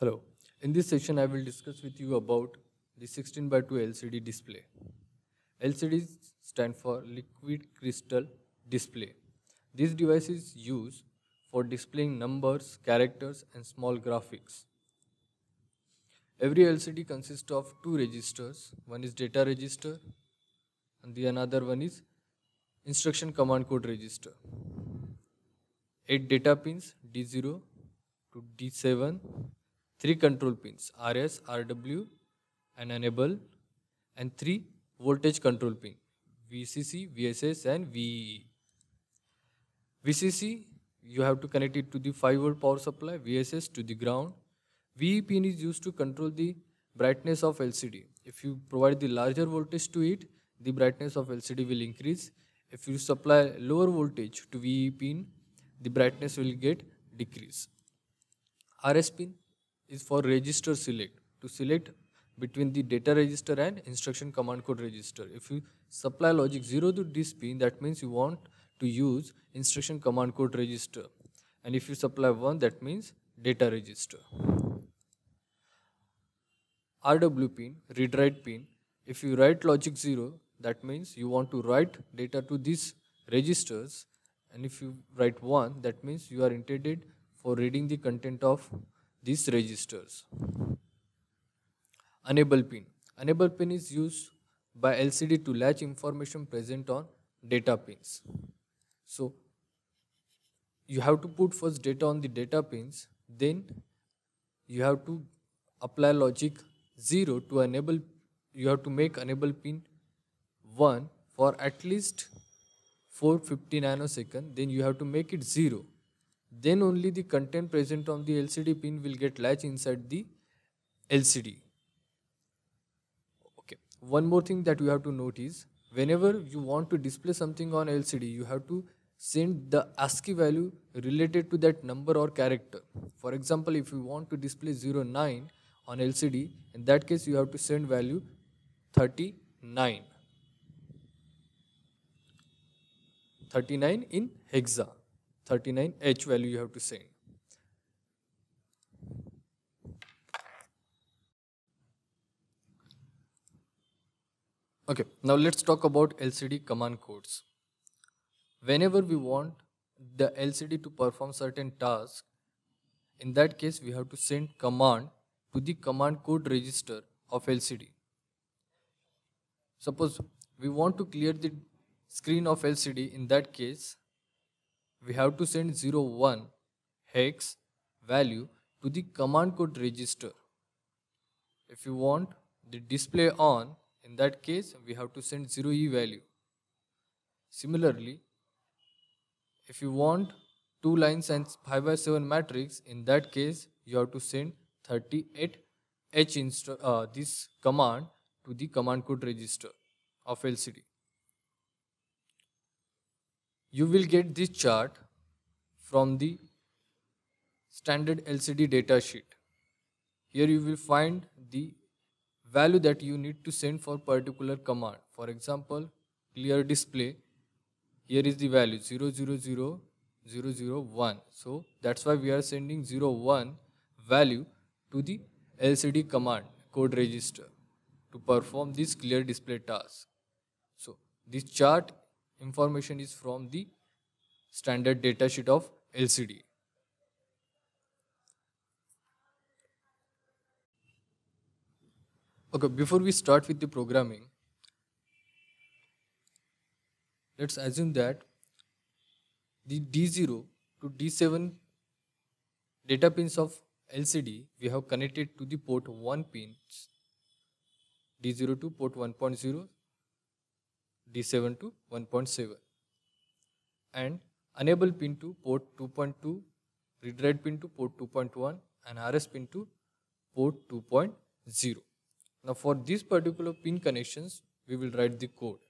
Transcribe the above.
Hello. In this session, I will discuss with you about the 16 by 2 LCD display. LCDs stand for liquid crystal display. These devices use for displaying numbers, characters and small graphics. Every LCD consists of two registers. One is data register and the another one is instruction command code register. 8 data pins D0 to D7 three control pins RS, RW and enable and three voltage control pin VCC, VSS and VEE. VCC you have to connect it to the 5 volt power supply, VSS to the ground. VEE pin is used to control the brightness of LCD. If you provide the larger voltage to it, the brightness of LCD will increase. If you supply lower voltage to VEE pin, the brightness will get decrease. RS pin is for register select to select between the data register and instruction command code register. If you supply logic 0 to this pin, that means you want to use instruction command code register. And if you supply 1, that means data register. RW pin, read write pin. If you write logic 0, that means you want to write data to these registers. And if you write 1, that means you are intended for reading the content of these registers. Enable pin. Enable pin is used by LCD to latch information present on data pins. So you have to put first data on the data pins, then you have to apply logic 0 to enable, you have to make enable pin 1 for at least 450 nanosecond, then you have to make it 0 then only the content present on the LCD pin will get latched inside the LCD. Okay. One more thing that you have to note is whenever you want to display something on LCD, you have to send the ASCII value related to that number or character. For example, if you want to display 09 on LCD, in that case you have to send value 39. 39 in hexa. 39 H value you have to send. Okay, now let's talk about LCD command codes. Whenever we want the LCD to perform certain task, in that case we have to send command to the command code register of LCD. Suppose we want to clear the screen of LCD in that case we have to send 01 hex value to the command code register. If you want the display on, in that case, we have to send 0e value. Similarly, if you want 2 lines and 5 by 7 matrix, in that case, you have to send 38 h uh, this command to the command code register of LCD you will get this chart from the standard LCD data sheet. Here you will find the value that you need to send for particular command. For example, clear display, here is the value 000, 001. So that's why we are sending 01 value to the LCD command code register to perform this clear display task. So this chart information is from the standard datasheet of LCD. Okay, before we start with the programming, let's assume that the D0 to D7 data pins of LCD we have connected to the port 1 pins D0 to port 1.0 D7 to 1.7 and enable pin to port 2.2, read write pin to port 2.1 and RS pin to port 2.0. Now for these particular pin connections, we will write the code.